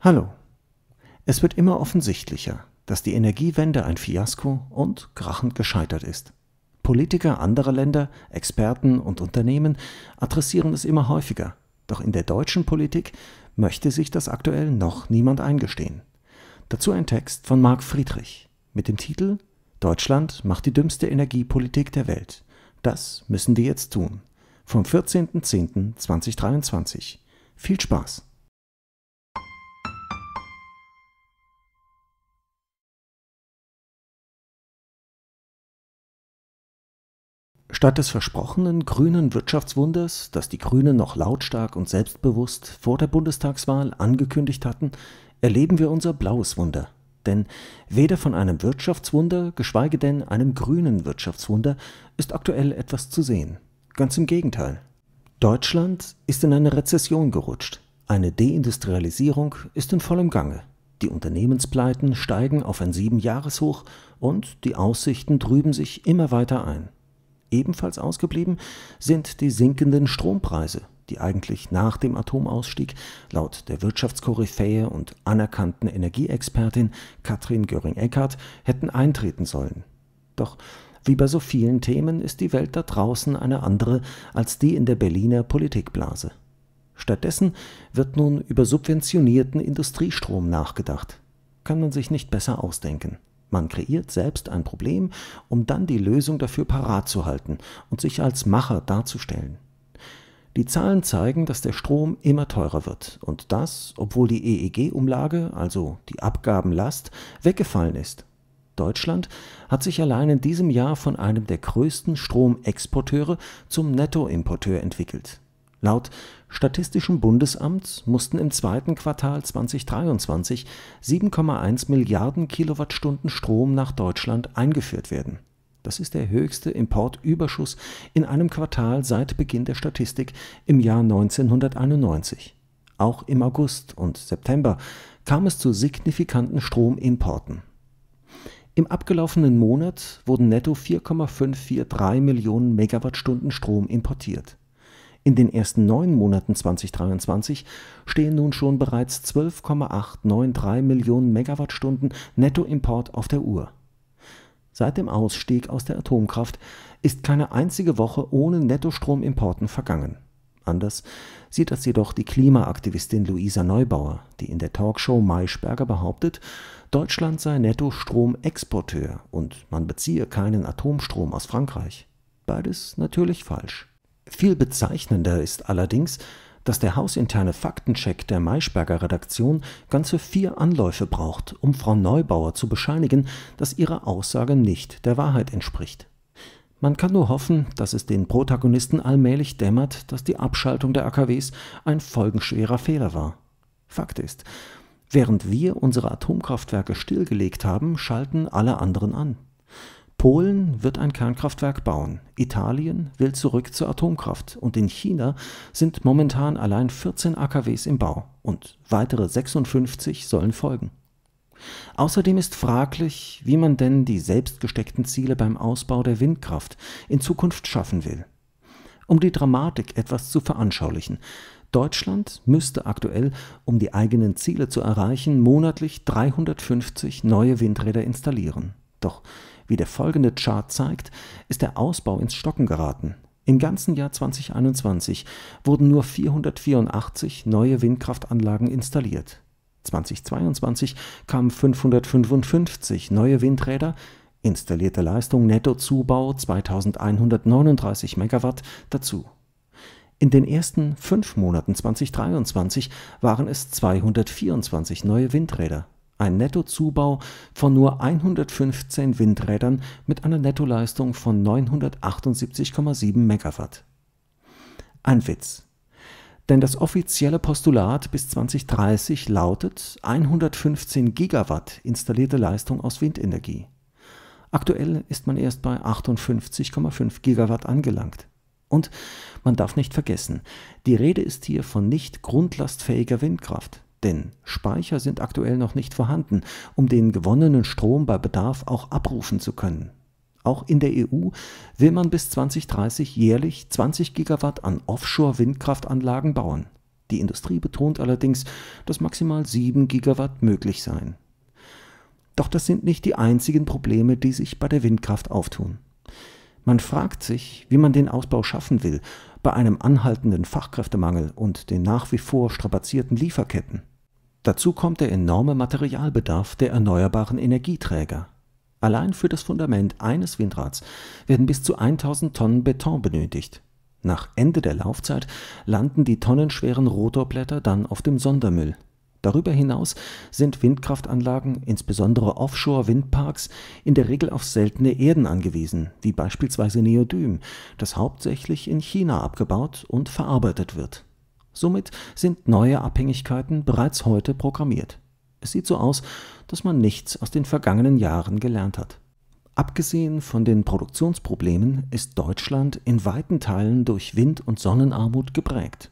Hallo. Es wird immer offensichtlicher, dass die Energiewende ein Fiasko und krachend gescheitert ist. Politiker anderer Länder, Experten und Unternehmen adressieren es immer häufiger, doch in der deutschen Politik möchte sich das aktuell noch niemand eingestehen. Dazu ein Text von Marc Friedrich mit dem Titel Deutschland macht die dümmste Energiepolitik der Welt. Das müssen wir jetzt tun. Vom 14.10.2023. Viel Spaß! Statt des versprochenen grünen Wirtschaftswunders, das die Grünen noch lautstark und selbstbewusst vor der Bundestagswahl angekündigt hatten, erleben wir unser blaues Wunder. Denn weder von einem Wirtschaftswunder, geschweige denn einem grünen Wirtschaftswunder, ist aktuell etwas zu sehen. Ganz im Gegenteil. Deutschland ist in eine Rezession gerutscht. Eine Deindustrialisierung ist in vollem Gange. Die Unternehmenspleiten steigen auf ein Siebenjahreshoch und die Aussichten trüben sich immer weiter ein. Ebenfalls ausgeblieben sind die sinkenden Strompreise, die eigentlich nach dem Atomausstieg laut der Wirtschaftskoryphäe und anerkannten Energieexpertin Katrin Göring-Eckardt hätten eintreten sollen. Doch wie bei so vielen Themen ist die Welt da draußen eine andere als die in der Berliner Politikblase. Stattdessen wird nun über subventionierten Industriestrom nachgedacht. Kann man sich nicht besser ausdenken. Man kreiert selbst ein Problem, um dann die Lösung dafür parat zu halten und sich als Macher darzustellen. Die Zahlen zeigen, dass der Strom immer teurer wird und das, obwohl die EEG-Umlage, also die Abgabenlast, weggefallen ist. Deutschland hat sich allein in diesem Jahr von einem der größten Stromexporteure zum Nettoimporteur entwickelt. Laut Statistischem Bundesamt mussten im zweiten Quartal 2023 7,1 Milliarden Kilowattstunden Strom nach Deutschland eingeführt werden. Das ist der höchste Importüberschuss in einem Quartal seit Beginn der Statistik im Jahr 1991. Auch im August und September kam es zu signifikanten Stromimporten. Im abgelaufenen Monat wurden netto 4,543 Millionen Megawattstunden Strom importiert in den ersten neun Monaten 2023 stehen nun schon bereits 12,893 Millionen Megawattstunden Nettoimport auf der Uhr. Seit dem Ausstieg aus der Atomkraft ist keine einzige Woche ohne Nettostromimporten vergangen. Anders sieht das jedoch die Klimaaktivistin Luisa Neubauer, die in der Talkshow Maischberger behauptet, Deutschland sei Nettostromexporteur und man beziehe keinen Atomstrom aus Frankreich. Beides natürlich falsch. Viel bezeichnender ist allerdings, dass der hausinterne Faktencheck der Maischberger Redaktion ganze vier Anläufe braucht, um Frau Neubauer zu bescheinigen, dass ihre Aussage nicht der Wahrheit entspricht. Man kann nur hoffen, dass es den Protagonisten allmählich dämmert, dass die Abschaltung der AKWs ein folgenschwerer Fehler war. Fakt ist, während wir unsere Atomkraftwerke stillgelegt haben, schalten alle anderen an. Polen wird ein Kernkraftwerk bauen, Italien will zurück zur Atomkraft und in China sind momentan allein 14 AKWs im Bau und weitere 56 sollen folgen. Außerdem ist fraglich, wie man denn die selbst gesteckten Ziele beim Ausbau der Windkraft in Zukunft schaffen will. Um die Dramatik etwas zu veranschaulichen, Deutschland müsste aktuell, um die eigenen Ziele zu erreichen, monatlich 350 neue Windräder installieren. Doch wie der folgende Chart zeigt, ist der Ausbau ins Stocken geraten. Im ganzen Jahr 2021 wurden nur 484 neue Windkraftanlagen installiert. 2022 kamen 555 neue Windräder, installierte Leistung Nettozubau 2139 Megawatt dazu. In den ersten fünf Monaten 2023 waren es 224 neue Windräder ein Nettozubau von nur 115 Windrädern mit einer Nettoleistung von 978,7 Megawatt. Ein Witz. Denn das offizielle Postulat bis 2030 lautet 115 Gigawatt installierte Leistung aus Windenergie. Aktuell ist man erst bei 58,5 Gigawatt angelangt. Und man darf nicht vergessen, die Rede ist hier von nicht grundlastfähiger Windkraft denn Speicher sind aktuell noch nicht vorhanden, um den gewonnenen Strom bei Bedarf auch abrufen zu können. Auch in der EU will man bis 2030 jährlich 20 Gigawatt an Offshore-Windkraftanlagen bauen. Die Industrie betont allerdings, dass maximal 7 Gigawatt möglich seien. Doch das sind nicht die einzigen Probleme, die sich bei der Windkraft auftun. Man fragt sich, wie man den Ausbau schaffen will, bei einem anhaltenden Fachkräftemangel und den nach wie vor strapazierten Lieferketten. Dazu kommt der enorme Materialbedarf der erneuerbaren Energieträger. Allein für das Fundament eines Windrads werden bis zu 1000 Tonnen Beton benötigt. Nach Ende der Laufzeit landen die tonnenschweren Rotorblätter dann auf dem Sondermüll. Darüber hinaus sind Windkraftanlagen, insbesondere Offshore-Windparks, in der Regel auf seltene Erden angewiesen, wie beispielsweise Neodym, das hauptsächlich in China abgebaut und verarbeitet wird Somit sind neue Abhängigkeiten bereits heute programmiert. Es sieht so aus, dass man nichts aus den vergangenen Jahren gelernt hat. Abgesehen von den Produktionsproblemen ist Deutschland in weiten Teilen durch Wind- und Sonnenarmut geprägt.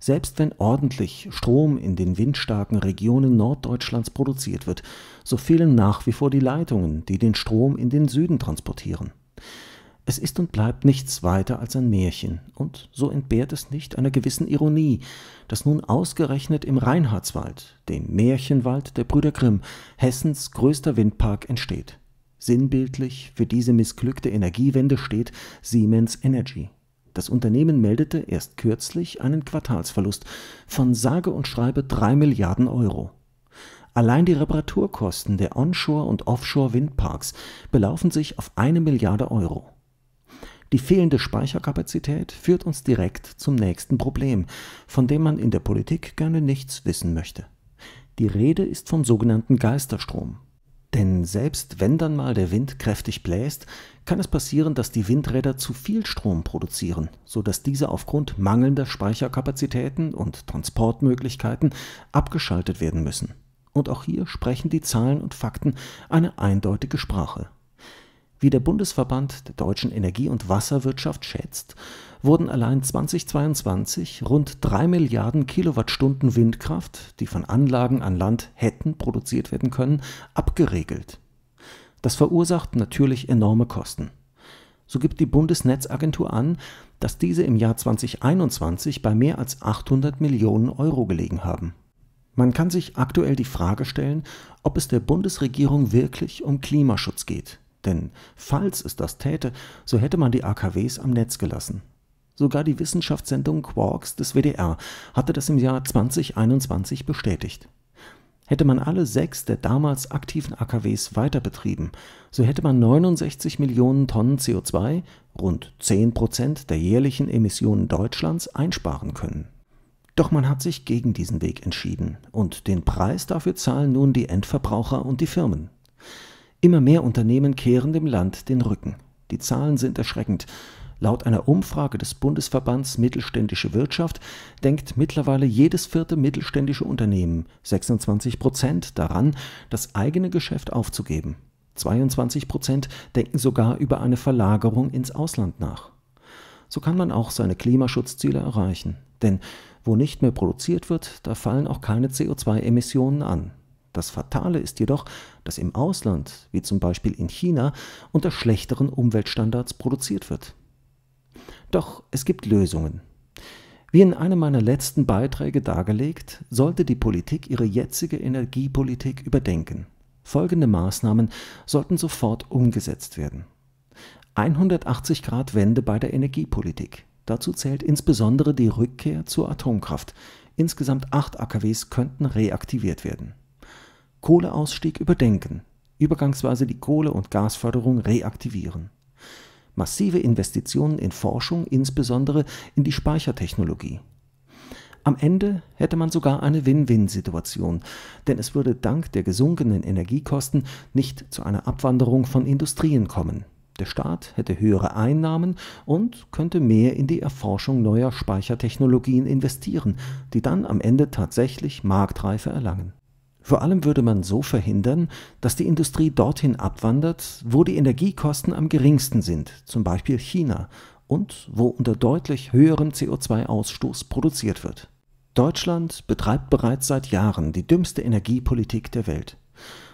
Selbst wenn ordentlich Strom in den windstarken Regionen Norddeutschlands produziert wird, so fehlen nach wie vor die Leitungen, die den Strom in den Süden transportieren. Es ist und bleibt nichts weiter als ein Märchen, und so entbehrt es nicht einer gewissen Ironie, dass nun ausgerechnet im Reinhardswald, dem Märchenwald der Brüder Grimm, Hessens größter Windpark entsteht. Sinnbildlich für diese missglückte Energiewende steht Siemens Energy. Das Unternehmen meldete erst kürzlich einen Quartalsverlust von sage und schreibe drei Milliarden Euro. Allein die Reparaturkosten der Onshore- und Offshore-Windparks belaufen sich auf eine Milliarde Euro. Die fehlende Speicherkapazität führt uns direkt zum nächsten Problem, von dem man in der Politik gerne nichts wissen möchte. Die Rede ist vom sogenannten Geisterstrom. Denn selbst wenn dann mal der Wind kräftig bläst, kann es passieren, dass die Windräder zu viel Strom produzieren, sodass diese aufgrund mangelnder Speicherkapazitäten und Transportmöglichkeiten abgeschaltet werden müssen. Und auch hier sprechen die Zahlen und Fakten eine eindeutige Sprache. Wie der Bundesverband der deutschen Energie- und Wasserwirtschaft schätzt, wurden allein 2022 rund 3 Milliarden Kilowattstunden Windkraft, die von Anlagen an Land hätten produziert werden können, abgeregelt. Das verursacht natürlich enorme Kosten. So gibt die Bundesnetzagentur an, dass diese im Jahr 2021 bei mehr als 800 Millionen Euro gelegen haben. Man kann sich aktuell die Frage stellen, ob es der Bundesregierung wirklich um Klimaschutz geht denn falls es das täte, so hätte man die AKWs am Netz gelassen. Sogar die Wissenschaftssendung Quarks des WDR hatte das im Jahr 2021 bestätigt. Hätte man alle sechs der damals aktiven AKWs weiterbetrieben, so hätte man 69 Millionen Tonnen CO2, rund 10 Prozent der jährlichen Emissionen Deutschlands, einsparen können. Doch man hat sich gegen diesen Weg entschieden und den Preis dafür zahlen nun die Endverbraucher und die Firmen. Immer mehr Unternehmen kehren dem Land den Rücken. Die Zahlen sind erschreckend. Laut einer Umfrage des Bundesverbands Mittelständische Wirtschaft denkt mittlerweile jedes vierte mittelständische Unternehmen, 26 Prozent, daran, das eigene Geschäft aufzugeben. 22 Prozent denken sogar über eine Verlagerung ins Ausland nach. So kann man auch seine Klimaschutzziele erreichen. Denn wo nicht mehr produziert wird, da fallen auch keine CO2-Emissionen an. Das Fatale ist jedoch, dass im Ausland, wie zum Beispiel in China, unter schlechteren Umweltstandards produziert wird. Doch es gibt Lösungen. Wie in einem meiner letzten Beiträge dargelegt, sollte die Politik ihre jetzige Energiepolitik überdenken. Folgende Maßnahmen sollten sofort umgesetzt werden. 180 Grad Wende bei der Energiepolitik. Dazu zählt insbesondere die Rückkehr zur Atomkraft. Insgesamt acht AKWs könnten reaktiviert werden. Kohleausstieg überdenken, übergangsweise die Kohle- und Gasförderung reaktivieren. Massive Investitionen in Forschung, insbesondere in die Speichertechnologie. Am Ende hätte man sogar eine Win-Win-Situation, denn es würde dank der gesunkenen Energiekosten nicht zu einer Abwanderung von Industrien kommen. Der Staat hätte höhere Einnahmen und könnte mehr in die Erforschung neuer Speichertechnologien investieren, die dann am Ende tatsächlich Marktreife erlangen. Vor allem würde man so verhindern, dass die Industrie dorthin abwandert, wo die Energiekosten am geringsten sind, zum Beispiel China, und wo unter deutlich höherem CO2-Ausstoß produziert wird. Deutschland betreibt bereits seit Jahren die dümmste Energiepolitik der Welt.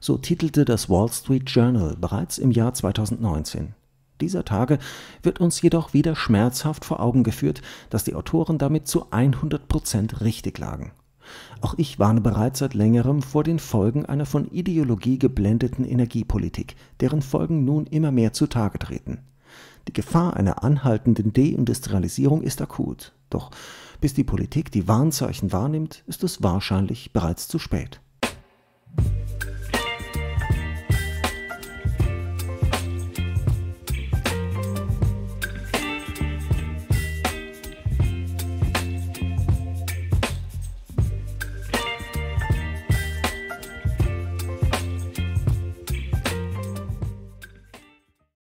So titelte das Wall Street Journal bereits im Jahr 2019. Dieser Tage wird uns jedoch wieder schmerzhaft vor Augen geführt, dass die Autoren damit zu 100 Prozent richtig lagen. Auch ich warne bereits seit längerem vor den Folgen einer von Ideologie geblendeten Energiepolitik, deren Folgen nun immer mehr zutage treten. Die Gefahr einer anhaltenden Deindustrialisierung ist akut, doch bis die Politik die Warnzeichen wahrnimmt, ist es wahrscheinlich bereits zu spät.